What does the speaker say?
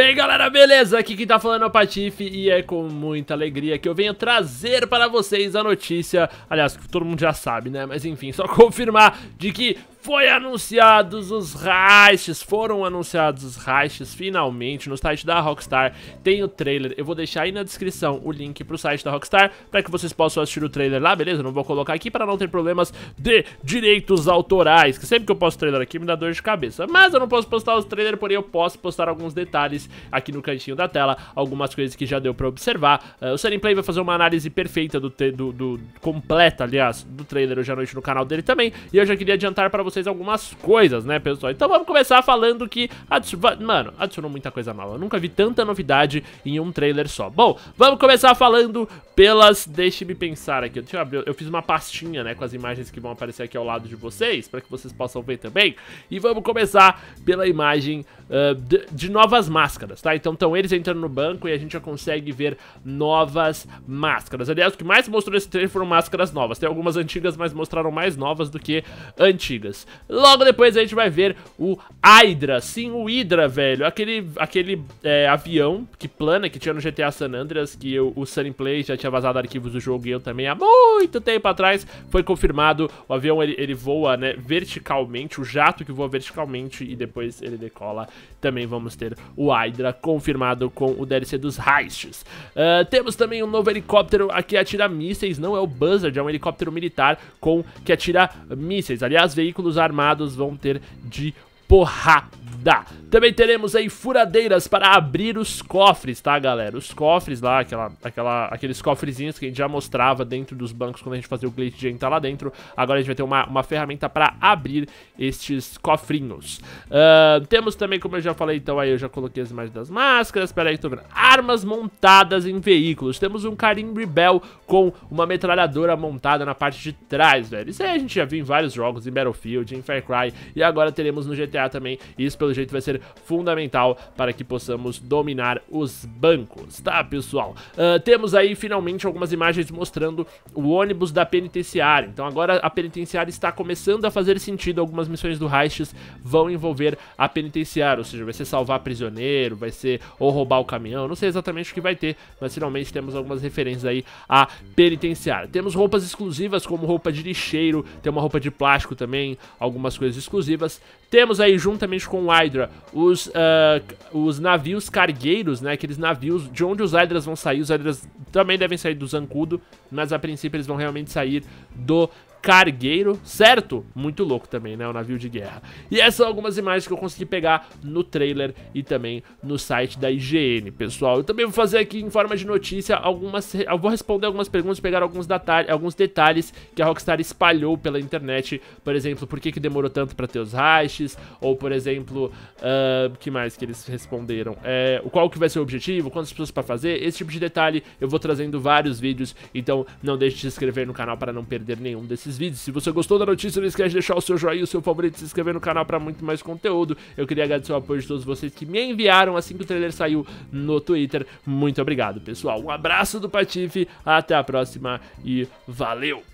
E aí galera, beleza? Aqui quem tá falando é o Patife e é com muita alegria que eu venho trazer para vocês a notícia Aliás, todo mundo já sabe, né? Mas enfim, só confirmar de que foi anunciados os raiches, foram anunciados os raiches finalmente no site da Rockstar. Tem o trailer, eu vou deixar aí na descrição o link pro site da Rockstar para que vocês possam assistir o trailer lá, beleza? Não vou colocar aqui para não ter problemas de direitos autorais, que sempre que eu posto trailer aqui me dá dor de cabeça. Mas eu não posso postar os trailers, porém eu posso postar alguns detalhes aqui no cantinho da tela, algumas coisas que já deu para observar. Uh, o Sunny vai fazer uma análise perfeita do, do, do completa, aliás, do trailer hoje à noite no canal dele também, e eu já queria adiantar para vocês vocês algumas coisas, né, pessoal? Então vamos começar falando que... Mano, adicionou muita coisa nova. Eu nunca vi tanta novidade em um trailer só. Bom, vamos começar falando pelas... Deixe-me pensar aqui. Deixa eu abrir. Eu fiz uma pastinha, né, com as imagens que vão aparecer aqui ao lado de vocês, para que vocês possam ver também. E vamos começar pela imagem uh, de, de, novas máscaras, tá? Então estão eles entrando no banco e a gente já consegue ver novas máscaras. Aliás, o que mais mostrou nesse trailer foram máscaras novas. Tem algumas antigas, mas mostraram mais novas do que antigas. Logo depois a gente vai ver o Hydra, sim, o Hydra, velho. Aquele, aquele é, avião que plana que tinha no GTA San Andreas, que eu, o Sunny Play já tinha vazado arquivos do jogo e eu também há muito tempo atrás. Foi confirmado, o avião ele, ele voa né, verticalmente, o jato que voa verticalmente e depois ele decola. Também vamos ter o Hydra confirmado com o DLC dos Heists. Uh, temos também um novo helicóptero que atira mísseis, não é o Buzzard, é um helicóptero militar com que atira mísseis. Aliás, veículos os armados vão ter de porrar dá. Também teremos aí furadeiras para abrir os cofres, tá, galera? Os cofres lá, aquela, aquela, aqueles cofrezinhos que a gente já mostrava dentro dos bancos quando a gente fazia o Glitch de entrar lá dentro. Agora a gente vai ter uma, uma ferramenta para abrir estes cofrinhos. Uh, temos também, como eu já falei, então aí eu já coloquei as imagens das máscaras. Pera aí que tô vendo. Armas montadas em veículos. Temos um Karim Rebel com uma metralhadora montada na parte de trás, velho. Isso aí a gente já viu em vários jogos, em Battlefield, em Far Cry. E agora teremos no GTA também. Isso pelo pelo jeito vai ser fundamental para que possamos dominar os bancos, tá pessoal? Uh, temos aí finalmente algumas imagens mostrando o ônibus da penitenciária, então agora a penitenciária está começando a fazer sentido, algumas missões do Heists vão envolver a penitenciária, ou seja, vai ser salvar prisioneiro, vai ser ou roubar o caminhão, não sei exatamente o que vai ter, mas finalmente temos algumas referências aí à penitenciária. Temos roupas exclusivas como roupa de lixeiro, tem uma roupa de plástico também, algumas coisas exclusivas. Temos aí juntamente com o Hydra, os, uh, os navios cargueiros, né? Aqueles navios de onde os Hydras vão sair. Os Hydras também devem sair do Zancudo, mas a princípio eles vão realmente sair do cargueiro, certo? Muito louco também, né? O navio de guerra. E essas são algumas imagens que eu consegui pegar no trailer e também no site da IGN, pessoal. Eu também vou fazer aqui em forma de notícia algumas. Eu vou responder algumas perguntas, pegar alguns, detalhe, alguns detalhes que a Rockstar espalhou pela internet. Por exemplo, por que, que demorou tanto para ter os hashes? Ou, por exemplo, uh, que mais que eles responderam? É, qual que vai ser o objetivo? Quantas pessoas para fazer? Esse tipo de detalhe eu vou trazendo vários vídeos. Então não deixe de se inscrever no canal para não perder nenhum desses esses vídeos. Se você gostou da notícia, não esquece de deixar o seu joinha, o seu favorito, se inscrever no canal para muito mais conteúdo. Eu queria agradecer o apoio de todos vocês que me enviaram assim que o trailer saiu no Twitter. Muito obrigado, pessoal. Um abraço do Patife, até a próxima e valeu!